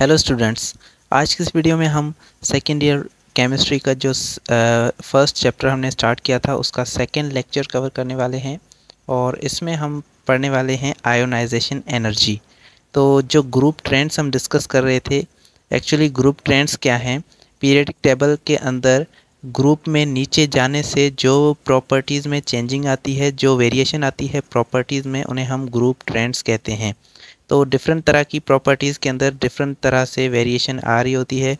Hello students आज की इस वीडियो में हम सेकेंड ईयर केमिस्ट्री का जो फर्स्ट चैप्टर हमने स्टार्ट किया था उसका सेकेंड लेक्चर कवर करने वाले हैं और इसमें हम पढ़ने वाले हैं आयोनाइजेशन एनर्जी तो जो ग्रुप ट्रेंड्स हम डिस्कस कर रहे थे एक्चुअली ग्रुप ट्रेंड्स क्या हैं पीरियडिक टेबल के अंदर ग्रुप में नीचे जाने से जो प्रॉपर्टीज़ में चेंजिंग आती है जो वेरिएशन आती है प्रॉपर्टीज़ में उन्हें हम ग्रुप ट्रेंड्स कहते हैं तो डिफरेंट तरह की प्रॉपर्टीज़ के अंदर डिफरेंट तरह से वेरिएशन आ रही होती है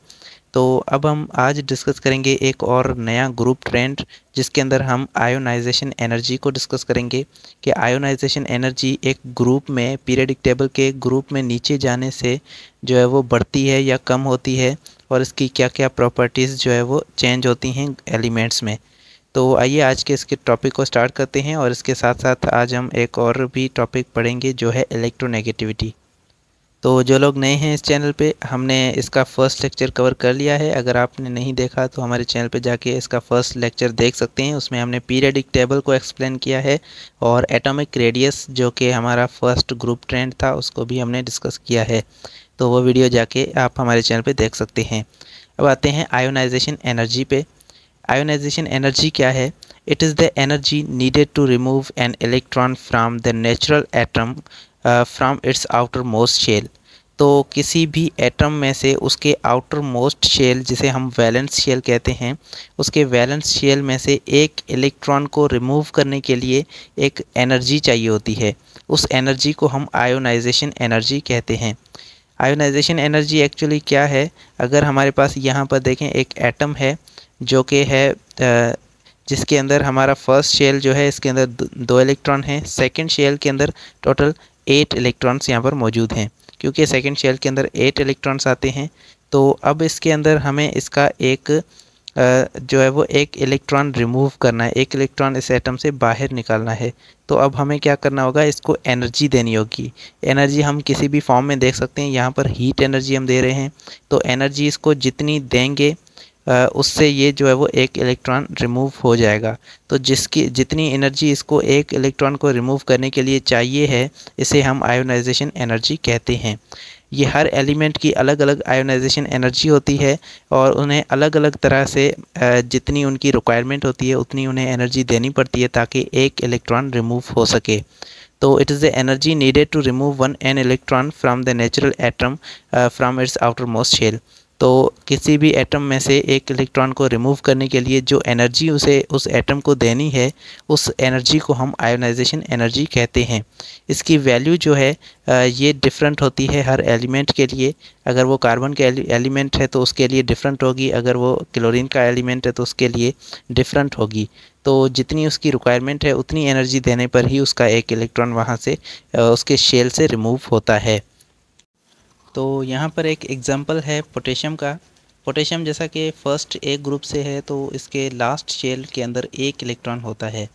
तो अब हम आज डिस्कस करेंगे एक और नया ग्रुप ट्रेंड जिसके अंदर हम आयोनाइजेशन एनर्जी को डिस्कस करेंगे कि आयोनाइजेशन एनर्जी एक ग्रुप में पीरियडिक टेबल के ग्रुप में नीचे जाने से जो है वो बढ़ती है या कम होती है और इसकी क्या क्या प्रॉपर्टीज़ जो है वो चेंज होती हैं एलिमेंट्स में तो आइए आज के इसके टॉपिक को स्टार्ट करते हैं और इसके साथ साथ आज हम एक और भी टॉपिक पढ़ेंगे जो है इलेक्ट्रोनेगेटिविटी तो जो लोग नए हैं इस चैनल पे हमने इसका फर्स्ट लेक्चर कवर कर लिया है अगर आपने नहीं देखा तो हमारे चैनल पे जाके इसका फर्स्ट लेक्चर देख सकते हैं उसमें हमने पीरियडिक टेबल को एक्सप्लेन किया है और एटॉमिक रेडियस जो कि हमारा फर्स्ट ग्रुप ट्रेंड था उसको भी हमने डिस्कस किया है तो वो वीडियो जाके आप हमारे चैनल पर देख सकते हैं अब आते हैं आयोनाइजेशन एनर्जी पर आयोनाइजेशन एनर्जी क्या है it is the energy needed to remove an electron from the natural atom from its outer most shell तो किसी भी एटम में से उसके आउटर मोस्ट शेल जिसे हम वैलेंस शेल कहते हैं उसके वैलेंस शेल में से एक इलेक्ट्रॉन को रिमूव करने के लिए एक एनर्जी चाहिए होती है उस एनर्जी को हम आयोनाइजेशन एनर्जी कहते हैं आयोनाइजेशन एनर्जी एक्चुअली क्या है अगर हमारे पास यहाँ पर देखें एक एटम है जो कि है जिसके अंदर हमारा फर्स्ट शेल जो है इसके अंदर दो इलेक्ट्रॉन हैं सेकंड शेल के अंदर टोटल एट इलेक्ट्रॉन्स यहाँ पर मौजूद हैं क्योंकि सेकंड शेल के अंदर एट इलेक्ट्रॉन्स आते हैं तो अब इसके अंदर हमें इसका एक जो है वो एक इलेक्ट्रॉन रिमूव करना है एक इलेक्ट्रॉन इस एटम से बाहर निकालना है तो अब हमें क्या करना होगा इसको एनर्जी देनी होगी एनर्जी हम किसी भी फॉर्म में देख सकते हैं यहाँ पर हीट एनर्जी हम दे रहे हैं तो एनर्जी इसको जितनी देंगे उससे ये जो है वो एक इलेक्ट्रॉन रिमूव हो जाएगा तो जिसकी जितनी एनर्जी इसको एक इलेक्ट्रॉन को रिमूव करने के लिए चाहिए है इसे हम आयोनाइजेशन एनर्जी कहते हैं ये हर एलिमेंट की अलग अलग आयोनाइजेशन एनर्जी होती है और उन्हें अलग अलग तरह से जितनी उनकी रिक्वायरमेंट होती है उतनी उन्हें एनर्जी देनी पड़ती है ताकि एक इलेक्ट्रॉन रिमूव हो सके तो it is the energy needed to remove one an electron from the natural atom from its outer most shell तो किसी भी एटम में से एक इलेक्ट्रॉन को रिमूव करने के लिए जो एनर्जी उसे उस एटम को देनी है उस एनर्जी को हम आयोनाइजेशन एनर्जी कहते हैं इसकी वैल्यू जो है ये डिफरेंट होती है हर एलिमेंट के लिए अगर वो कार्बन का एलिमेंट है तो उसके लिए डिफरेंट होगी अगर वो क्लोरीन का एलिमेंट है तो उसके लिए डिफरेंट होगी तो जितनी उसकी रिक्वायरमेंट है उतनी एनर्जी देने पर ही उसका एक इलेक्ट्रॉन वहाँ से उसके शेल से रिमूव होता है तो यहाँ पर एक एग्ज़ाम्पल है पोटेशियम का पोटेशियम जैसा कि फ़र्स्ट एक ग्रुप से है तो इसके लास्ट शेल के अंदर एक इलेक्ट्रॉन होता है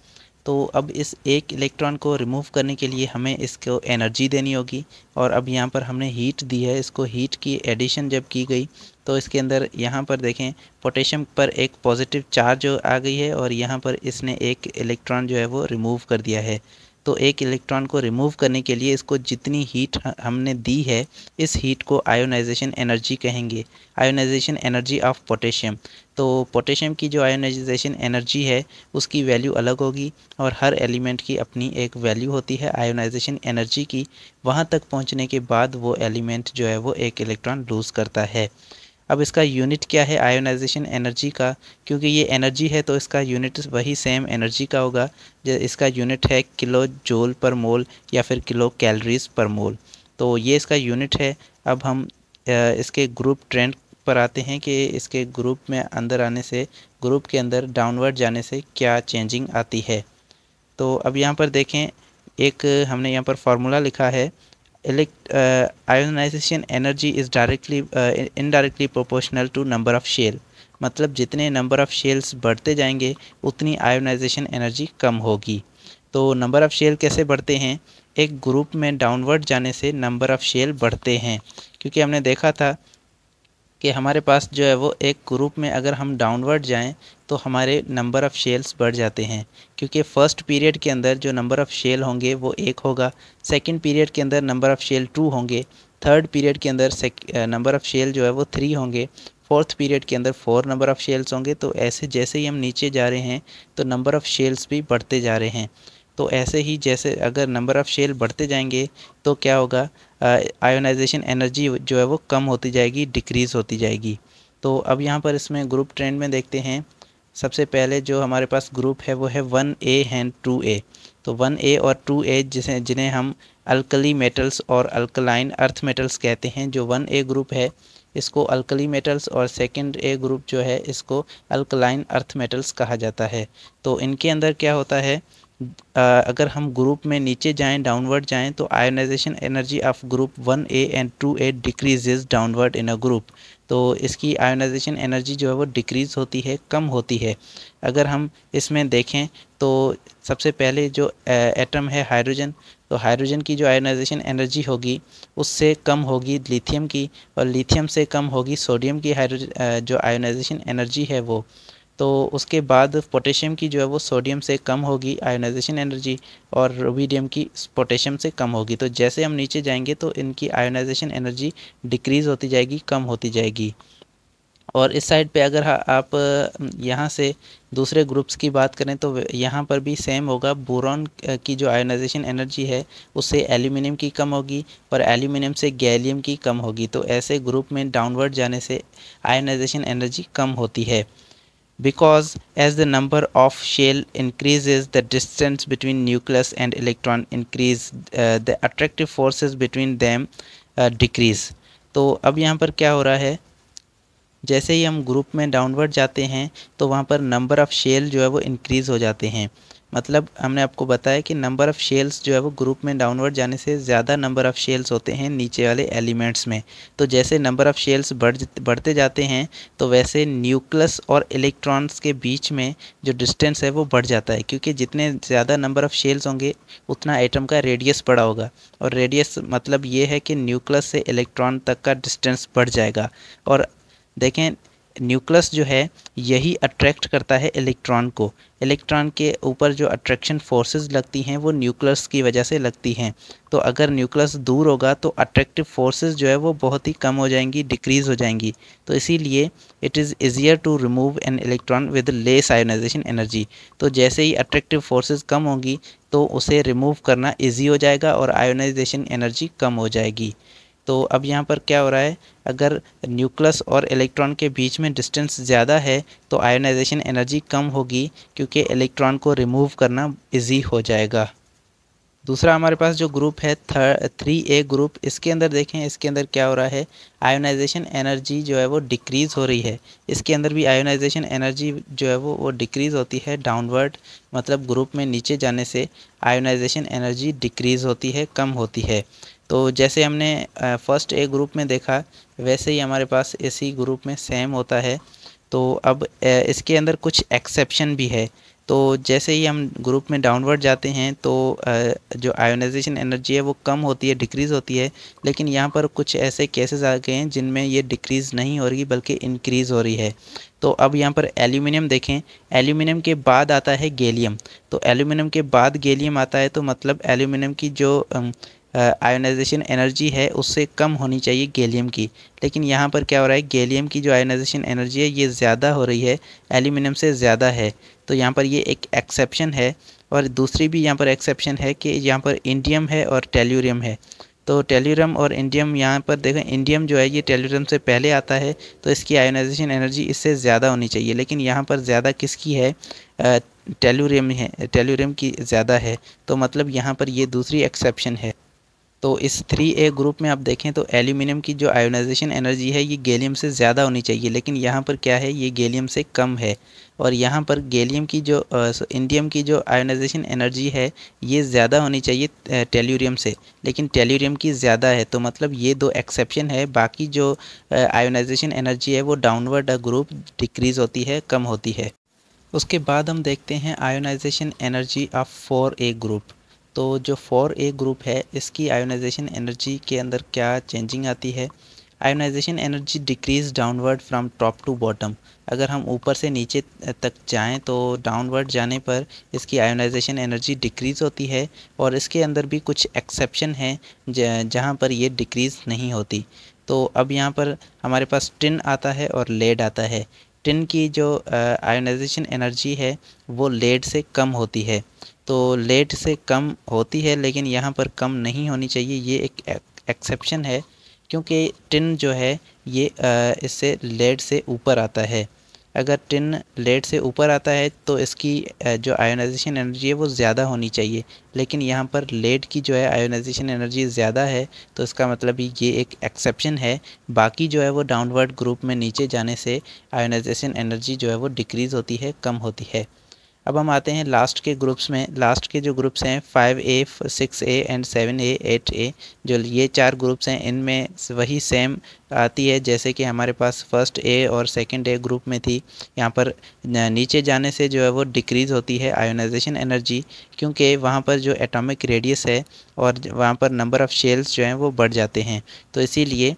तो अब इस एक इलेक्ट्रॉन को रिमूव करने के लिए हमें इसको एनर्जी देनी होगी और अब यहाँ पर हमने हीट दी है इसको हीट की एडिशन जब की गई तो इसके अंदर यहाँ पर देखें पोटेशियम पर एक पॉजिटिव चार्ज आ गई है और यहाँ पर इसने एक इलेक्ट्रॉन जो है वो रिमूव कर दिया है तो एक इलेक्ट्रॉन को रिमूव करने के लिए इसको जितनी हीट हमने दी है इस हीट को आयोनाइजेशन एनर्जी कहेंगे आयोनाइजेशन एनर्जी ऑफ पोटेशियम तो पोटेशियम की जो आयोनाइजेशन एनर्जी है उसकी वैल्यू अलग होगी और हर एलिमेंट की अपनी एक वैल्यू होती है आयोनाइजेशन एनर्जी की वहाँ तक पहुँचने के बाद वो एलिमेंट जो है वो एक इलेक्ट्रॉन लूज़ करता है अब इसका यूनिट क्या है आयोनाइजेशन एनर्जी का क्योंकि ये एनर्जी है तो इसका यूनिट वही सेम एनर्जी का होगा इसका यूनिट है किलो जोल पर मोल या फिर किलो कैलोरीज पर मोल तो ये इसका यूनिट है अब हम इसके ग्रुप ट्रेंड पर आते हैं कि इसके ग्रुप में अंदर आने से ग्रुप के अंदर डाउनवर्ड जाने से क्या चेंजिंग आती है तो अब यहाँ पर देखें एक हमने यहाँ पर फार्मूला लिखा है elect, uh, ionization energy is directly uh, indirectly proportional to number of shell मतलब जितने नंबर ऑफ़ शेल्स बढ़ते जाएंगे उतनी आयोनाइजेशन एनर्जी कम होगी तो नंबर ऑफ़ शेल कैसे बढ़ते हैं एक ग्रुप में डाउनवर्ड जाने से नंबर ऑफ़ शेल बढ़ते हैं क्योंकि हमने देखा था कि हमारे पास जो है वो एक ग्रुप में अगर हम डाउनवर्ड जाएं तो हमारे नंबर ऑफ़ शेल्स बढ़ जाते हैं क्योंकि फ़र्स्ट पीरियड के अंदर जो नंबर ऑफ़ शेल होंगे वो एक होगा सेकंड पीरियड के अंदर नंबर ऑफ़ शेल टू होंगे थर्ड पीरियड के अंदर नंबर ऑफ़ शेल जो है वो थ्री होंगे फोर्थ पीरियड के अंदर फोर नंबर ऑफ़ शेल्स होंगे तो ऐसे जैसे ही हम नीचे जा रहे हैं तो नंबर ऑफ़ शेल्स भी बढ़ते जा रहे हैं तो ऐसे ही जैसे अगर नंबर ऑफ़ शेल बढ़ते जाएंगे तो क्या होगा आयोनाइजेशन एनर्जी जो है वो कम होती जाएगी डिक्रीज़ होती जाएगी तो अब यहाँ पर इसमें ग्रुप ट्रेंड में देखते हैं सबसे पहले जो हमारे पास ग्रुप है वो है one A and two A तो वन ए और टू ए जिसे जिन्हें हम अल्कली मेटल्स और अल्कलाइन अर्थ मेटल्स कहते हैं जो वन ए ग्रुप है इसको अल्कली मेटल्स और सेकेंड ए ग्रुप जो है इसको अल्कलाइन अर्थ मेटल्स कहा जाता है तो इनके अंदर क्या होता है अगर हम ग्रुप में नीचे जाएं डाउनवर्ड जाएं तो ionisation energy of group one A and two A decreases downward in a group तो इसकी आयोनाइजेशन एनर्जी जो है वो डिक्रीज़ होती है कम होती है अगर हम इसमें देखें तो सबसे पहले जो एटम है हाइड्रोजन तो हाइड्रोजन की जो आयोनाइजेशन एनर्जी होगी उससे कम होगी लिथियम की और लिथियम से कम होगी सोडियम की हाइड्रोजन जो आयोनाइजेशन एनर्जी है वो तो उसके बाद पोटेशियम की जो है वो सोडियम से कम होगी आयोनाइजेशन एनर्जी और रोबीडियम की पोटेशियम से कम होगी तो जैसे हम नीचे जाएंगे तो इनकी आयोनाइजेशन एनर्जी डिक्रीज़ होती जाएगी कम होती जाएगी और इस साइड पे अगर आप यहाँ से दूसरे ग्रुप्स की बात करें तो यहाँ पर भी सेम होगा बोरॉन की जो आयोनाइजेशन एनर्जी है उससे एल्यूमिनियम की कम होगी और एल्यूमिनियम से गैलियम की कम होगी तो ऐसे ग्रुप में डाउनवर्ड जाने से आयोनाइजेशन एनर्जी कम होती है because as the number of shell increases the distance between nucleus and electron increase uh, the attractive forces between them uh, decrease तो अब यहाँ पर क्या हो रहा है जैसे ही हम ग्रुप में डाउनवर्ड जाते हैं तो वहाँ पर नंबर ऑफ़ शेल जो है वो इंक्रीज़ हो जाते हैं मतलब हमने आपको बताया कि नंबर ऑफ़ शेल्स जो है वो ग्रुप में डाउनवर्ड जाने से ज़्यादा नंबर ऑफ़ शेल्स होते हैं नीचे वाले एलिमेंट्स में तो जैसे नंबर ऑफ़ शेल्स बढ़ बढ़ते जाते हैं तो वैसे न्यूक्लस और इलेक्ट्रॉन्स के बीच में जो डिस्टेंस है वो बढ़ जाता है क्योंकि जितने ज़्यादा नंबर ऑफ़ शेल्स होंगे उतना आइटम का रेडियस बड़ा होगा और रेडियस मतलब ये है कि न्यूक्लस से इलेक्ट्रॉन तक का डिस्टेंस बढ़ जाएगा और देखें न्यूक्लस जो है यही अट्रैक्ट करता है इलेक्ट्रॉन को इलेक्ट्रॉन के ऊपर जो अट्रैक्शन फोर्सेस लगती हैं वो न्यूक्लस की वजह से लगती हैं तो अगर न्यूक्लस दूर होगा तो अट्रैक्टिव फोर्सेस जो है वो बहुत ही कम हो जाएंगी डिक्रीज़ हो जाएंगी तो इसीलिए it is easier to remove an electron with less ionisation energy तो जैसे ही अट्रैक्टिव फोर्सेज कम होंगी तो उसे रिमूव करना ईजी हो जाएगा और आयोनाइजेशन एनर्जी कम हो जाएगी तो अब यहाँ पर क्या हो रहा है अगर न्यूक्लियस और इलेक्ट्रॉन के बीच में डिस्टेंस ज़्यादा है तो आयोनाइजेशन एनर्जी कम होगी क्योंकि इलेक्ट्रॉन को रिमूव करना इजी हो जाएगा दूसरा हमारे पास जो ग्रुप है थ्री ए ग्रुप इसके अंदर देखें इसके अंदर क्या हो रहा है आयोनाइजेशन एनर्जी जो है वो डिक्रीज़ हो रही है इसके अंदर भी आयोनाइजेशन एनर्जी जो है वो वो डिक्रीज़ होती है डाउनवर्ड मतलब ग्रुप में नीचे जाने से आयोनाइजेशन एनर्जी डिक्रीज़ होती है कम होती है तो जैसे हमने फ़र्स्ट ए ग्रुप में देखा वैसे ही हमारे पास इसी ग्रुप में सेम होता है तो अब इसके अंदर कुछ एक्सेप्शन भी है तो जैसे ही हम ग्रुप में डाउनवर्ड जाते हैं तो जो आयोनाइजेशन एनर्जी है वो कम होती है डिक्रीज़ होती है लेकिन यहाँ पर कुछ ऐसे केसेस आ गए हैं जिनमें ये डिक्रीज़ नहीं हो रही बल्कि इंक्रीज़ हो रही है तो अब यहाँ पर एल्यूमिनियम देखें एल्यूमिनियम के बाद आता है गेलियम तो एल्यूमिनियम के बाद गेलियम आता है तो मतलब एल्यूमिनियम की जो आयोनाइजेशन एनर्जी है उससे कम होनी चाहिए गैलियम की लेकिन यहाँ पर क्या हो रहा है गैलियम की जो आयोनाइजेशन एनर्जी है ये ज़्यादा हो रही है एल्यूमिनियम से ज़्यादा है तो यहाँ पर ये एक एक्सेप्शन है और दूसरी भी यहाँ पर एक्सेप्शन है कि यहाँ पर इंडियम है और टेल्यूरियम है तो टेल्यूरियम और इंडियम यहाँ पर देखें इंडियम जो है ये टेल्यूरियम से पहले आता है तो इसकी आयोनाइजेशन एनर्जी इससे ज़्यादा होनी चाहिए लेकिन यहाँ पर ज़्यादा किसकी है टेल्यूरियम है टेल्यूरियम की ज़्यादा है तो मतलब यहाँ पर ये दूसरी एक्सेप्शन है तो इस थ्री ए ग्रुप में आप देखें तो एल्यूमिनियम की जो आयोनाइजेशन एनर्जी है ये गैलियम से ज़्यादा होनी चाहिए लेकिन यहाँ पर क्या है ये गैलियम से कम है और यहाँ पर गैलियम की जो इंडियम की जो आयोनाइजेशन एनर्जी है ये ज़्यादा होनी चाहिए टेल्यूरियम से लेकिन टेल्यूरियम की ज़्यादा है तो मतलब ये दो एक्सेप्शन है बाकी जो आयोनाइजेशन एनर्जी है वो डाउनवर्ड ग्रुप डिक्रीज़ होती है कम होती है उसके बाद हम देखते हैं ionisation energy of four A group तो जो फोर ए ग्रुप है इसकी आयोनाइजेशन एनर्जी के अंदर क्या चेंजिंग आती है ionisation energy decrease downward from top to bottom अगर हम ऊपर से नीचे तक जाएं तो डाउनवर्ड जाने पर इसकी आयोनाइजेशन एनर्जी डिक्रीज़ होती है और इसके अंदर भी कुछ एक्सेप्शन हैं जहां पर ये डिक्रीज़ नहीं होती तो अब यहाँ पर हमारे पास टिन आता है और लेड आता है टिन की जो आयोनाइजेशन एनर्जी है वो लेड से कम होती है तो लेड से कम होती है लेकिन यहाँ पर कम नहीं होनी चाहिए ये एक एक्सेप्शन e-, है क्योंकि टिन जो है ये इससे लेड से ऊपर आता है अगर टिन लेड से ऊपर आता है तो इसकी जो आयोनाइजेशन एनर्जी है वो ज़्यादा होनी चाहिए लेकिन यहाँ पर लेड की जो है आयोनाइजेशन एनर्जी ज़्यादा है तो इसका मतलब ये एक एक्सेप्शन है बाकी जो है वो डाउनवर्ड ग्रुप में नीचे जाने से आयोनाइजेशन एनर्जी जो है वो डिक्रीज़ होती है कम होती है अब हम आते हैं लास्ट के ग्रुप्स में लास्ट के जो ग्रुप्स हैं five A six A and seven A eight A जो ये चार ग्रुप्स हैं इनमें वही सेम आती है जैसे कि हमारे पास फर्स्ट ए और सेकंड ए ग्रुप में थी यहाँ पर नीचे जाने से जो है वो डिक्रीज़ होती है आयोनाइजेशन एनर्जी क्योंकि वहाँ पर जो एटॉमिक रेडियस है और वहाँ पर नंबर ऑफ़ शेल्स जो हैं वो बढ़ जाते हैं तो इसीलिए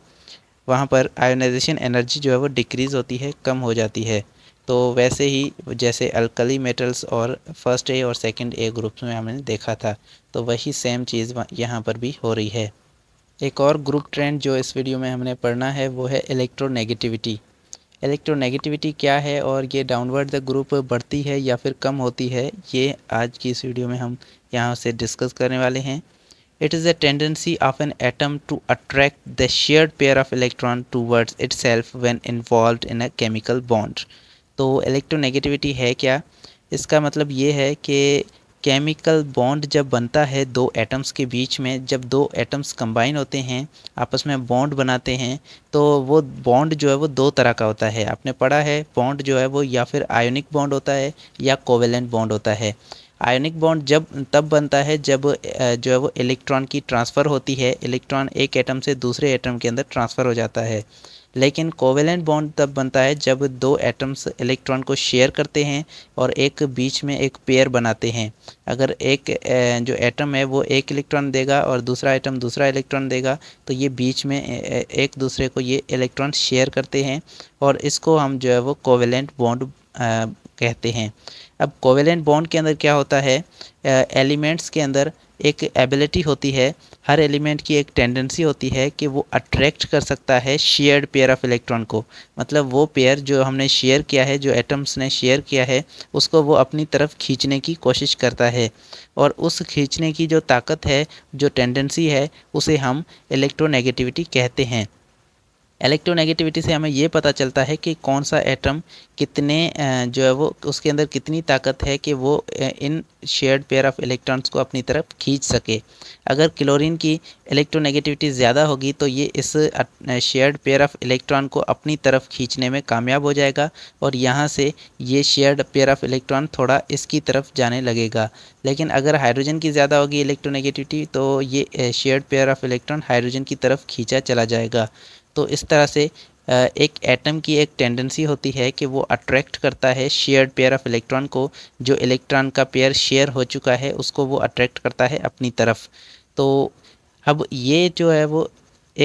वहाँ पर आयोनाइजेशन एनर्जी जो है वो डिक्रीज़ होती है कम हो जाती है तो वैसे ही जैसे अल्कली मेटल्स और फर्स्ट ए और सेकंड ए ग्रुप्स में हमने देखा था तो वही सेम चीज़ यहाँ पर भी हो रही है एक और ग्रुप ट्रेंड जो इस वीडियो में हमने पढ़ना है वो है इलेक्ट्रोनेगेटिविटी इलेक्ट्रोनेगेटिविटी क्या है और ये डाउनवर्ड द ग्रुप बढ़ती है या फिर कम होती है ये आज की इस वीडियो में हम यहाँ से डिस्कस करने वाले हैं it is a tendency of an atom to attract the shared pair of electron towards itself when involved in a chemical bond तो इलेक्ट्रोनेगेटिविटी है क्या इसका मतलब ये है कि केमिकल बॉन्ड जब बनता है दो एटम्स के बीच में जब दो एटम्स कंबाइन होते हैं आपस में बॉन्ड बनाते हैं तो वो बॉन्ड जो है वो दो तरह का होता है आपने पढ़ा है बॉन्ड जो है वो या फिर आयोनिक बॉन्ड होता है या कोवेलेंट बॉन्ड होता है आयोनिक बॉन्ड जब तब बनता है जब जो है वो इलेक्ट्रॉन की ट्रांसफ़र होती है इलेक्ट्रॉन एक एटम से दूसरे एटम के अंदर ट्रांसफ़र हो जाता है लेकिन कोवेलेंट बॉन्ड तब बनता है जब दो एटम्स इलेक्ट्रॉन को शेयर करते हैं और एक बीच में एक पेयर बनाते हैं अगर एक जो एटम है वो एक इलेक्ट्रॉन देगा और दूसरा एटम दूसरा इलेक्ट्रॉन देगा तो ये बीच में एक दूसरे को ये इलेक्ट्रॉन शेयर करते हैं और इसको हम जो है वो कोवेलेंट बॉन्ड कहते हैं अब कोवेलेंट बॉन्ड के अंदर क्या होता है एलिमेंट्स के अंदर एक एबिलिटी होती है हर एलिमेंट की एक टेंडेंसी होती है कि वो अट्रैक्ट कर सकता है शेयर्ड पेयर ऑफ इलेक्ट्रॉन को मतलब वो पेयर जो हमने शेयर किया है जो एटम्स ने शेयर किया है उसको वो अपनी तरफ खींचने की कोशिश करता है और उस खींचने की जो ताकत है जो टेंडेंसी है उसे हम इलेक्ट्रोनेगेटिविटी कहते हैं इलेक्ट्रोनेगेटिविटी से हमें ये पता चलता है कि कौन सा एटम कितने जो है वो उसके अंदर कितनी ताकत है कि वो इन शेयर्ड पेयर ऑफ इलेक्ट्रॉन्स को अपनी तरफ खींच सके अगर क्लोरीन की इलेक्ट्रोनेगेटिविटी ज़्यादा होगी तो ये इस शेयर्ड पेयर ऑफ इलेक्ट्रॉन को अपनी तरफ खींचने में कामयाब हो जाएगा और यहाँ से ये शेयर्ड पेयर ऑफ इलेक्ट्रॉन थोड़ा इसकी तरफ जाने लगेगा लेकिन अगर हाइड्रोजन की ज़्यादा होगी इलेक्ट्रोनेगेटिविटी तो ये shared pair of electron hydrogen की तरफ खींचा चला जाएगा तो इस तरह से एक एटम की एक टेंडेंसी होती है कि वो अट्रैक्ट करता है शेयर्ड पेयर ऑफ इलेक्ट्रॉन को जो इलेक्ट्रॉन का पेयर शेयर हो चुका है उसको वो अट्रैक्ट करता है अपनी तरफ तो अब ये जो है वो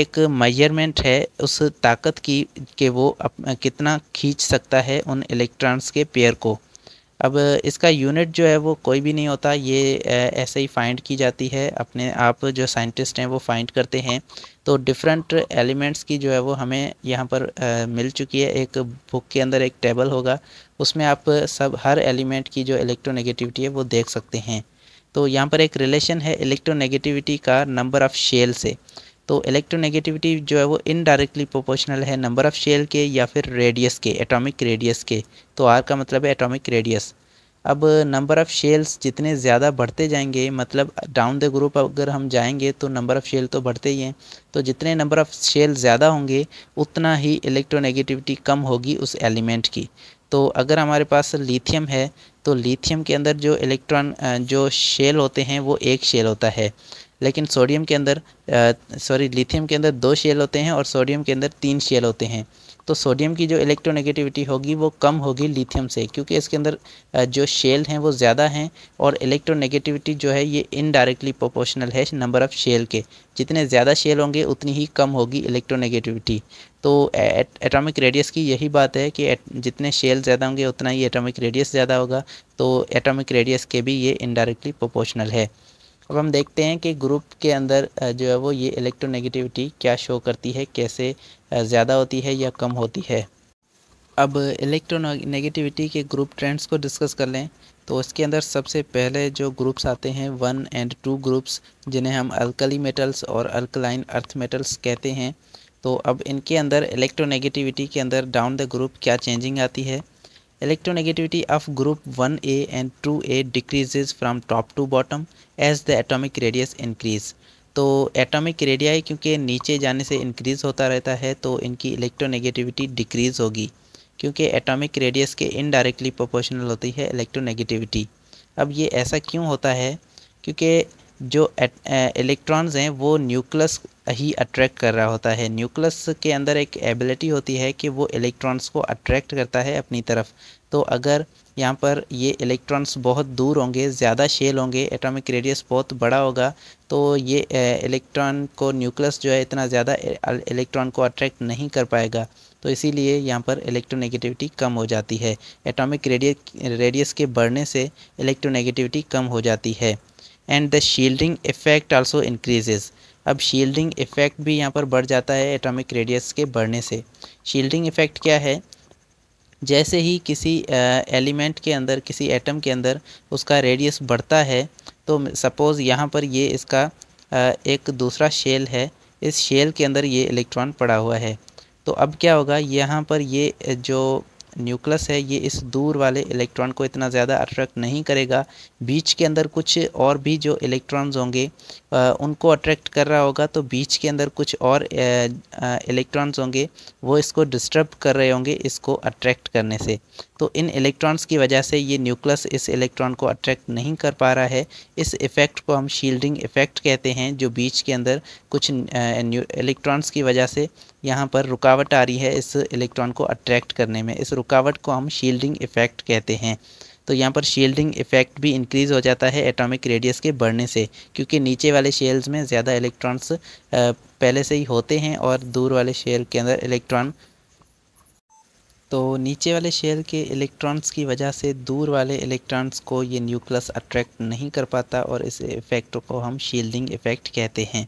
एक मेजरमेंट है उस ताकत की कि वो अप, कितना खींच सकता है उन इलेक्ट्रॉन्स के पेयर को अब इसका यूनिट जो है वो कोई भी नहीं होता ये ऐसे ही फाइंड की जाती है अपने आप जो साइंटिस्ट हैं वो फाइंड करते हैं तो डिफरेंट एलिमेंट्स की जो है वो हमें यहाँ पर आ, मिल चुकी है एक बुक के अंदर एक टेबल होगा उसमें आप सब हर एलिमेंट की जो इलेक्ट्रोनेगेटिविटी है वो देख सकते हैं तो यहाँ पर एक रिलेशन है इलेक्ट्रोनेगेटिविटी का नंबर ऑफ़ शेल से तो इलेक्ट्रोनेगेटिविटी जो है वो इनडायरेक्टली प्रोपोर्शनल है नंबर ऑफ़ शेल के या फिर रेडियस के एटॉमिक रेडियस के तो आर का मतलब है एटॉमिक रेडियस अब नंबर ऑफ़ शेल्स जितने ज़्यादा बढ़ते जाएंगे मतलब डाउन द ग्रुप अगर हम जाएंगे तो नंबर ऑफ़ शेल तो बढ़ते ही हैं तो जितने नंबर ऑफ़ शेल ज़्यादा होंगे उतना ही इलेक्ट्रोनेगेटिविटी कम होगी उस एलिमेंट की तो अगर हमारे पास लिथियम है तो लिथियम के अंदर जो इलेक्ट्रॉन जो शेल होते हैं वो एक शेल होता है लेकिन सोडियम के अंदर सॉरी लिथियम के अंदर दो शेल होते हैं और सोडियम के अंदर तीन शेल होते हैं तो सोडियम की जो इलेक्ट्रोनेगेटिविटी होगी वो कम होगी लिथियम से क्योंकि इसके अंदर जो शेल हैं वो ज़्यादा हैं और इलेक्ट्रोनेगेटिविटी जो है ये इनडायरेक्टली प्रोपोर्शनल है नंबर ऑफ़ शेल के जितने ज़्यादा शेल होंगे उतनी ही कम होगी इलेक्ट्रोनेगेटिविटी तो एटॉमिक रेडियस की यही बात है कि जितने शेल ज़्यादा होंगे उतना ही एटॉमिक रेडियस ज़्यादा होगा तो एटॉमिक रेडियस के भी ये इनडायरेक्टली प्रोपोर्शनल है अब हम देखते हैं कि ग्रुप के अंदर जो है वो ये इलेक्ट्रोनेगेटिविटी क्या शो करती है कैसे ज़्यादा होती है या कम होती है अब इलेक्ट्रोनेगेटिविटी के ग्रुप ट्रेंड्स को डिस्कस कर लें तो इसके अंदर सबसे पहले जो ग्रुप्स आते हैं वन एंड टू ग्रुप्स जिन्हें हम अल्कली मेटल्स और अल्कलाइन अर्थ मेटल्स कहते हैं तो अब इनके अंदर इलेक्ट्रोनेगेटिविटी के अंदर डाउन द ग्रुप क्या चेंजिंग आती है Electronegativity of group 1A and 2A decreases from top to bottom as the atomic radius increase. तो एटॉमिक रेडियाई क्योंकि नीचे जाने से इंक्रीज़ होता रहता है तो इनकी इलेक्ट्रोनेगेटिविटी डिक्रीज़ होगी क्योंकि एटॉमिक रेडियस के इनडायरेक्टली प्रोपोर्शनल होती है इलेक्ट्रोनेगेटिविटी अब ये ऐसा क्यों होता है क्योंकि जो इलेक्ट्रॉन्स eh, हैं वो न्यूक्लस ही अट्रैक्ट कर रहा होता है न्यूक्लस के अंदर एक एबिलिटी होती है कि वो इलेक्ट्रॉन्स को अट्रैक्ट करता है अपनी तरफ तो अगर यहाँ पर ये इलेक्ट्रॉन्स बहुत दूर होंगे ज़्यादा शेल होंगे एटॉमिक रेडियस बहुत बड़ा होगा तो ये इलेक्ट्रॉन eh, को न्यूक्लियस जो है इतना ज़्यादा इलेक्ट्रॉन eh, को अट्रैक्ट नहीं कर पाएगा तो इसीलिए यहाँ पर इलेक्ट्रोनेगेटिविटी कम हो जाती है एटॉमिक रेडियस के बढ़ने से इलेक्ट्रोनेगेटिविटी कम हो जाती है and the shielding effect also increases अब शील्डिंग इफ़ेक्ट भी यहाँ पर बढ़ जाता है एटॉमिक रेडियस के बढ़ने से शील्डिंग इफ़ेक्ट क्या है जैसे ही किसी एलिमेंट के अंदर किसी एटम के अंदर उसका रेडियस बढ़ता है तो सपोज़ यहाँ पर ये इसका एक दूसरा शेल है इस शेल के अंदर ये इलेक्ट्रॉन पड़ा हुआ है तो अब क्या होगा यहाँ पर ये जो न्यूक्लस है ये इस दूर वाले इलेक्ट्रॉन को इतना ज़्यादा अट्रैक्ट नहीं करेगा बीच के अंदर कुछ और भी जो इलेक्ट्रॉन्स होंगे उनको अट्रैक्ट कर रहा होगा तो बीच के अंदर कुछ और इलेक्ट्रॉन्स होंगे वो इसको डिस्टर्ब कर रहे होंगे इसको अट्रैक्ट करने से तो इन इलेक्ट्रॉन्स की वजह से ये न्यूक्लियस इस इलेक्ट्रॉन को अट्रैक्ट नहीं कर पा रहा है इस इफ़ेक्ट को हम शील्डिंग इफ़ेक्ट कहते हैं जो बीच के अंदर कुछ इलेक्ट्रॉन्स की वजह से यहाँ पर रुकावट आ रही है इस इलेक्ट्रॉन को अट्रैक्ट करने में इस रुकावट को हम शील्डिंग इफ़ेक्ट कहते हैं तो यहाँ पर शील्डिंग इफेक्ट भी इंक्रीज़ हो जाता है एटॉमिक रेडियस के बढ़ने से क्योंकि नीचे वाले शेल्स में ज़्यादा इलेक्ट्रॉन्स पहले से ही होते हैं और दूर वाले शेल के अंदर इलेक्ट्रॉन तो नीचे वाले शेल के इलेक्ट्रॉन्स की वजह से दूर वाले इलेक्ट्रॉन्स को ये न्यूक्लियस अट्रैक्ट नहीं कर पाता और इस इफ़ेक्ट को हम शील्डिंग इफ़ेक्ट कहते हैं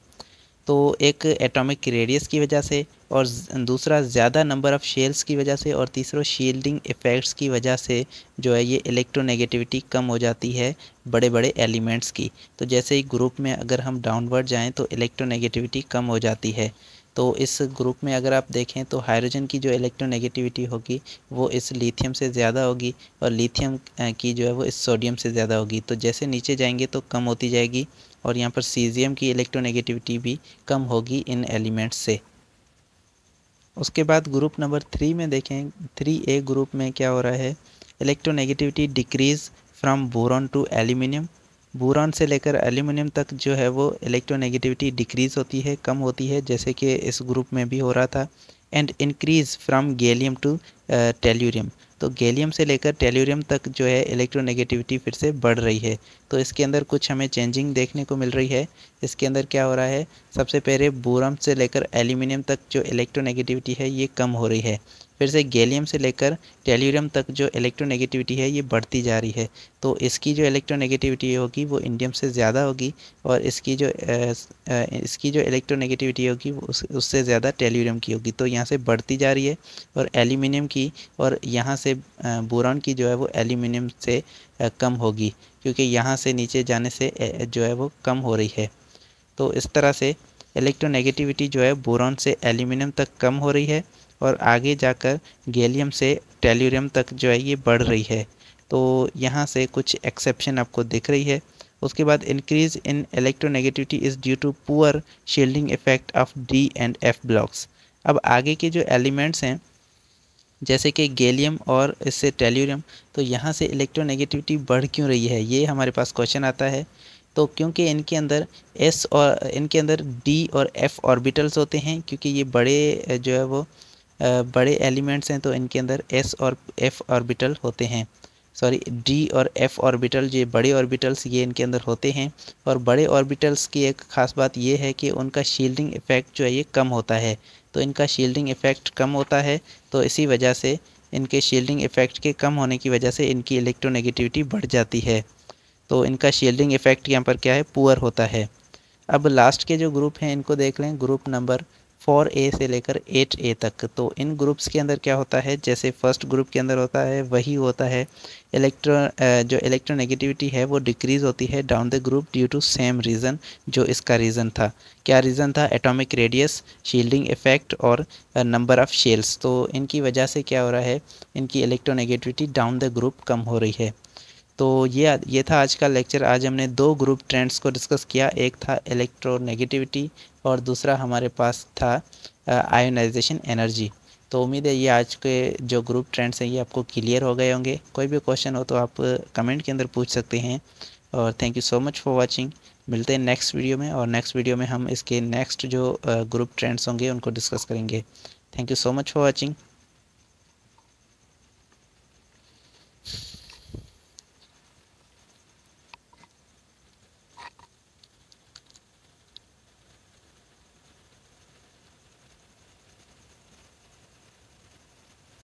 तो एक एटॉमिक रेडियस की वजह से और दूसरा ज़्यादा नंबर ऑफ़ शेल्स की वजह से और तीसरा शील्डिंग इफ़ेक्ट्स की वजह से जो है ये इलेक्ट्रोनेगेटिविटी कम हो जाती है बड़े बड़े एलिमेंट्स की तो जैसे ही ग्रुप में अगर हम डाउनवर्ड जाएँ तो इलेक्ट्रोनेगेटिविटी कम हो जाती है तो इस ग्रुप में अगर आप देखें तो हाइड्रोजन की जो इलेक्ट्रोनेगेटिविटी होगी वो इस लिथियम से ज़्यादा होगी और लिथियम की जो है वो इस सोडियम से ज़्यादा होगी तो जैसे नीचे जाएंगे तो कम होती जाएगी और यहाँ पर सीजियम की इलेक्ट्रोनेगेटिविटी भी कम होगी इन एलिमेंट्स से उसके बाद ग्रुप नंबर थ्री में देखें थ्री ए ग्रुप में क्या हो रहा है electronegativity decrease from boron to aluminium boron से लेकर एल्यूमिनियम तक जो है वो इलेक्ट्रोनेगेटिविटी डिक्रीज़ होती है कम होती है जैसे कि इस ग्रुप में भी हो रहा था and increase from gallium to tellurium तो गैलियम से लेकर टेल्यूरियम तक जो है इलेक्ट्रोनेगेटिविटी फिर से बढ़ रही है तो इसके अंदर कुछ हमें चेंजिंग देखने को मिल रही है इसके अंदर क्या हो रहा है सबसे पहले बोरम से लेकर एल्यूमिनियम तक जो इलेक्ट्रोनेगेटिविटी है ये कम हो रही है फिर से गैलियम से लेकर टेल्यूरियम तक जो इलेक्ट्रोनेगेटिविटी है ये बढ़ती जा रही है तो इसकी जो इलेक्ट्रोनेगेटिविटी होगी वो इंडियम से ज़्यादा होगी और इसकी जो इसकी जो इलेक्ट्रोनेगेटिविटी होगी उस, उससे ज़्यादा टेल्यूरियम की होगी तो यहाँ से बढ़ती जा रही है और एल्यूमिनियम की और यहाँ से बोरॉन की जो है वो एल्यूमिनियम से कम होगी क्योंकि यहाँ से नीचे जाने से जो है वो कम हो रही है तो इस तरह से इलेक्ट्रोनेगेटिविटी जो है बोरॉन से एल्यूमिनियम तक कम हो रही है और आगे जाकर गैलियम से टेल्यूरियम तक जो है ये बढ़ रही है तो यहाँ से कुछ एक्सेप्शन आपको दिख रही है उसके बाद increase in electronegativity is due to poor shielding effect of D and F blocks अब आगे के जो एलिमेंट्स हैं जैसे कि गैलियम और इससे टेल्यूरियम तो यहाँ से इलेक्ट्रोनेगेटिविटी बढ़ क्यों रही है ये हमारे पास क्वेश्चन आता है तो क्योंकि इनके अंदर एस और इनके अंदर डी और एफ ऑर्बिटल्स होते हैं क्योंकि ये बड़े जो है वो बड़े एलिमेंट्स हैं तो इनके अंदर एस और एफ ऑर्बिटल होते हैं सॉरी डी और एफ ऑर्बिटल ये बड़े ऑर्बिटल्स ये इनके अंदर होते हैं और बड़े ऑर्बिटल्स की एक ख़ास बात ये है कि उनका शील्डिंग इफ़ेक्ट जो है ये कम होता है तो इनका शील्डिंग इफ़ेक्ट कम होता है तो इसी वजह से इनके शील्डिंग इफ़ेक्ट के कम होने की वजह से इनकी इलेक्ट्रोनेगेटिविटी बढ़ जाती है तो इनका शील्डिंग इफ़ेक्ट यहाँ पर क्या है पुअर होता है अब लास्ट के जो ग्रुप हैं इनको देख लें ग्रुप नंबर फोर ए से लेकर एट ए तक तो इन ग्रुप्स के अंदर क्या होता है जैसे फर्स्ट ग्रुप के अंदर होता है वही होता है इलेक्ट्रो जो इलेक्ट्रोनेगेटिविटी है वो डिक्रीज़ होती है down the group due to same reason जो इसका रीज़न था क्या रीज़न था एटॉमिक रेडियस शील्डिंग इफेक्ट और नंबर ऑफ़ शेल्स तो इनकी वजह से क्या हो रहा है इनकी इलेक्ट्रोनेगेटिविटी डाउन द ग्रुप कम हो रही है तो ये ये था आज का लेक्चर आज हमने दो ग्रुप ट्रेंड्स को डिस्कस किया एक था इलेक्ट्रोनेगेटिविटी और दूसरा हमारे पास था आयोनाइजेशन एनर्जी तो उम्मीद है ये आज के जो ग्रुप ट्रेंड्स हैं ये आपको क्लियर हो गए होंगे कोई भी क्वेश्चन हो तो आप कमेंट के अंदर पूछ सकते हैं और thank you so much for watching मिलते हैं नेक्स्ट वीडियो में और नेक्स्ट वीडियो में हम इसके नेक्स्ट जो ग्रुप ट्रेंड्स होंगे उनको डिस्कस करेंगे thank you so much for watching